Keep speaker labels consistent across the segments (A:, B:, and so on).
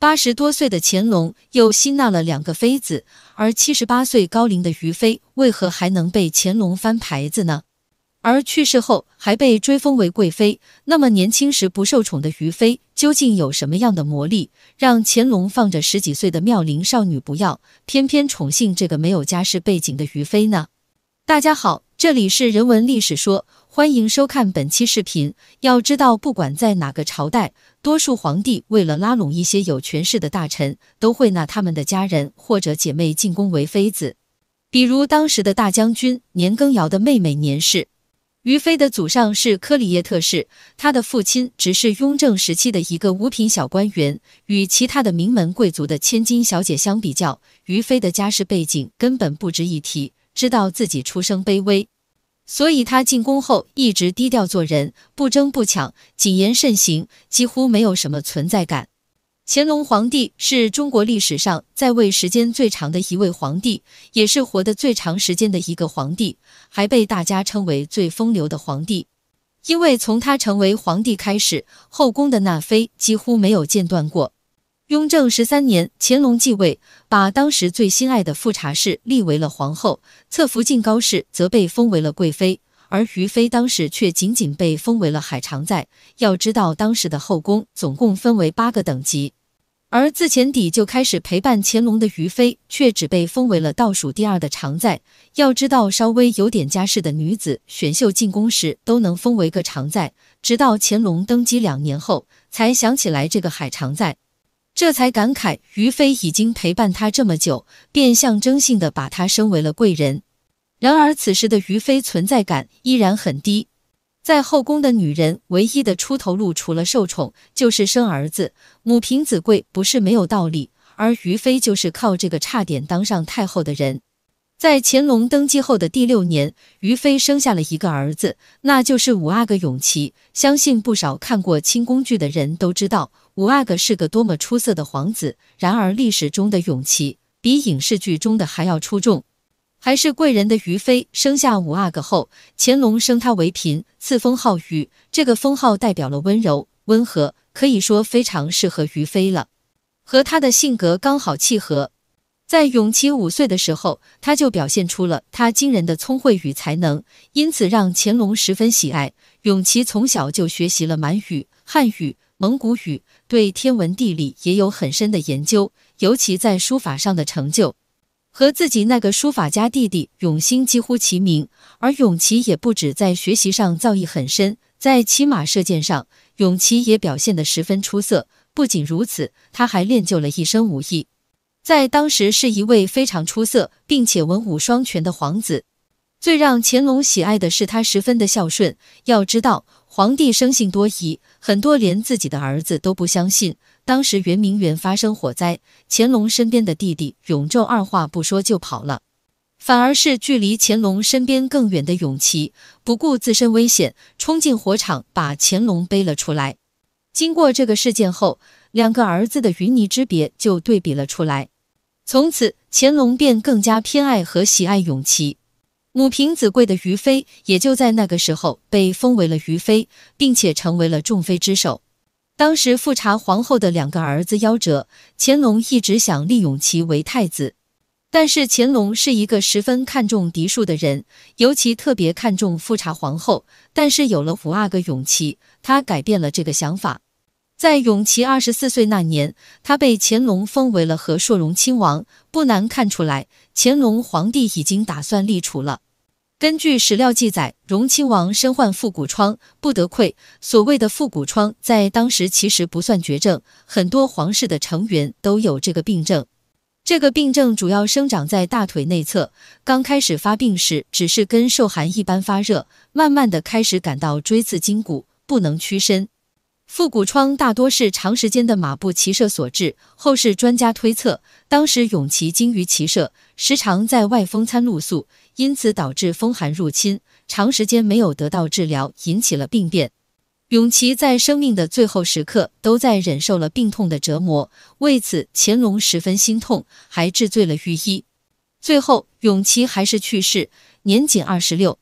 A: 八十多岁的乾隆又吸纳了两个妃子，而七十八岁高龄的余妃为何还能被乾隆翻牌子呢？而去世后还被追封为贵妃。那么年轻时不受宠的余妃究竟有什么样的魔力，让乾隆放着十几岁的妙龄少女不要，偏偏宠幸这个没有家世背景的余妃呢？大家好，这里是人文历史说。欢迎收看本期视频。要知道，不管在哪个朝代，多数皇帝为了拉拢一些有权势的大臣，都会纳他们的家人或者姐妹进宫为妃子。比如当时的大将军年羹尧的妹妹年氏，于妃的祖上是科里叶特氏，她的父亲只是雍正时期的一个五品小官员。与其他的名门贵族的千金小姐相比较，于妃的家世背景根本不值一提。知道自己出身卑微。所以他进宫后一直低调做人，不争不抢，谨言慎行，几乎没有什么存在感。乾隆皇帝是中国历史上在位时间最长的一位皇帝，也是活得最长时间的一个皇帝，还被大家称为最风流的皇帝，因为从他成为皇帝开始，后宫的纳妃几乎没有间断过。雍正十三年，乾隆继位，把当时最心爱的富察氏立为了皇后，侧福晋高氏则被封为了贵妃，而于妃当时却仅仅被封为了海常在。要知道，当时的后宫总共分为八个等级，而自前底就开始陪伴乾隆的于妃，却只被封为了倒数第二的常在。要知道，稍微有点家世的女子，选秀进宫时都能封为个常在，直到乾隆登基两年后，才想起来这个海常在。这才感慨，于飞已经陪伴他这么久，便象征性的把他升为了贵人。然而，此时的于飞存在感依然很低。在后宫的女人，唯一的出头路除了受宠，就是生儿子。母凭子贵不是没有道理，而于飞就是靠这个差点当上太后的人。在乾隆登基后的第六年，于妃生下了一个儿子，那就是五阿哥永琪。相信不少看过清宫剧的人都知道，五阿哥是个多么出色的皇子。然而，历史中的永琪比影视剧中的还要出众。还是贵人的于妃生下五阿哥后，乾隆升他为嫔，赐封号羽。这个封号代表了温柔温和，可以说非常适合于妃了，和他的性格刚好契合。在永琪五岁的时候，他就表现出了他惊人的聪慧与才能，因此让乾隆十分喜爱。永琪从小就学习了满语、汉语、蒙古语，对天文地理也有很深的研究，尤其在书法上的成就，和自己那个书法家弟弟永兴几乎齐名。而永琪也不止在学习上造诣很深，在骑马射箭上，永琪也表现得十分出色。不仅如此，他还练就了一身武艺。在当时是一位非常出色，并且文武双全的皇子。最让乾隆喜爱的是他十分的孝顺。要知道，皇帝生性多疑，很多连自己的儿子都不相信。当时圆明园发生火灾，乾隆身边的弟弟永昼二话不说就跑了，反而是距离乾隆身边更远的永琪不顾自身危险，冲进火场把乾隆背了出来。经过这个事件后。两个儿子的云泥之别就对比了出来，从此乾隆便更加偏爱和喜爱永琪。母凭子贵的愉妃也就在那个时候被封为了愉妃，并且成为了众妃之首。当时富察皇后的两个儿子夭折，乾隆一直想立永琪为太子，但是乾隆是一个十分看重嫡庶的人，尤其特别看重富察皇后。但是有了五阿哥永琪，他改变了这个想法。在永琪二十四岁那年，他被乾隆封为了和硕荣亲王。不难看出来，乾隆皇帝已经打算立储了。根据史料记载，荣亲王身患腹股疮，不得溃。所谓的腹股疮，在当时其实不算绝症，很多皇室的成员都有这个病症。这个病症主要生长在大腿内侧，刚开始发病时只是跟受寒一般发热，慢慢的开始感到锥刺筋骨，不能屈伸。腹股疮大多是长时间的马步骑射所致。后世专家推测，当时永琪精于骑射，时常在外风餐露宿，因此导致风寒入侵，长时间没有得到治疗，引起了病变。永琪在生命的最后时刻都在忍受了病痛的折磨，为此乾隆十分心痛，还治罪了御医。最后，永琪还是去世，年仅二十六。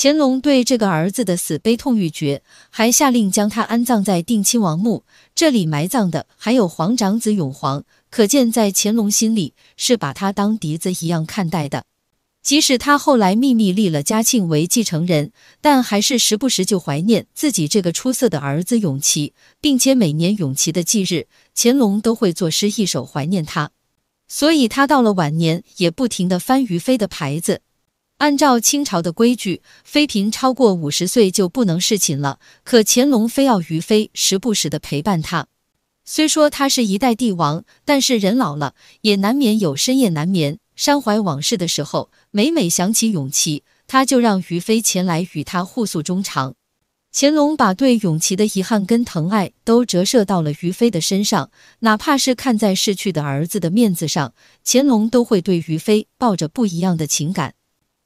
A: 乾隆对这个儿子的死悲痛欲绝，还下令将他安葬在定亲王墓。这里埋葬的还有皇长子永璜，可见在乾隆心里是把他当嫡子一样看待的。即使他后来秘密立了嘉庆为继承人，但还是时不时就怀念自己这个出色的儿子永琪，并且每年永琪的忌日，乾隆都会作诗一首怀念他。所以他到了晚年也不停地翻于飞的牌子。按照清朝的规矩，妃嫔超过五十岁就不能侍寝了。可乾隆非要于妃时不时的陪伴他。虽说他是一代帝王，但是人老了也难免有深夜难眠、伤怀往事的时候。每每想起永琪，他就让于妃前来与他互诉衷肠。乾隆把对永琪的遗憾跟疼爱都折射到了于妃的身上，哪怕是看在逝去的儿子的面子上，乾隆都会对于妃抱着不一样的情感。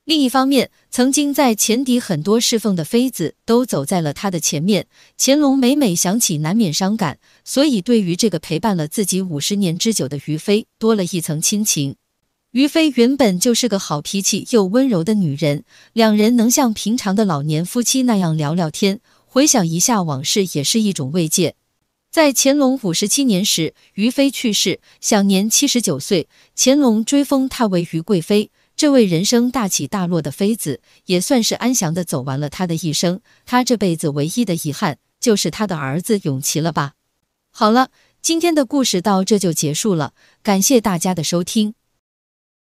A: 另一方面，曾经在前敌很多侍奉的妃子都走在了他的前面，乾隆每每想起难免伤感，所以对于这个陪伴了自己五十年之久的余妃，多了一层亲情。余妃原本就是个好脾气又温柔的女人，两人能像平常的老年夫妻那样聊聊天，回想一下往事也是一种慰藉。在乾隆五十七年时，余妃去世，享年七十九岁，乾隆追封她为余贵妃。这位人生大起大落的妃子，也算是安详的走完了她的一生。她这辈子唯一的遗憾，就是她的儿子永琪了吧？好了，今天的故事到这就结束了，感谢大家的收听。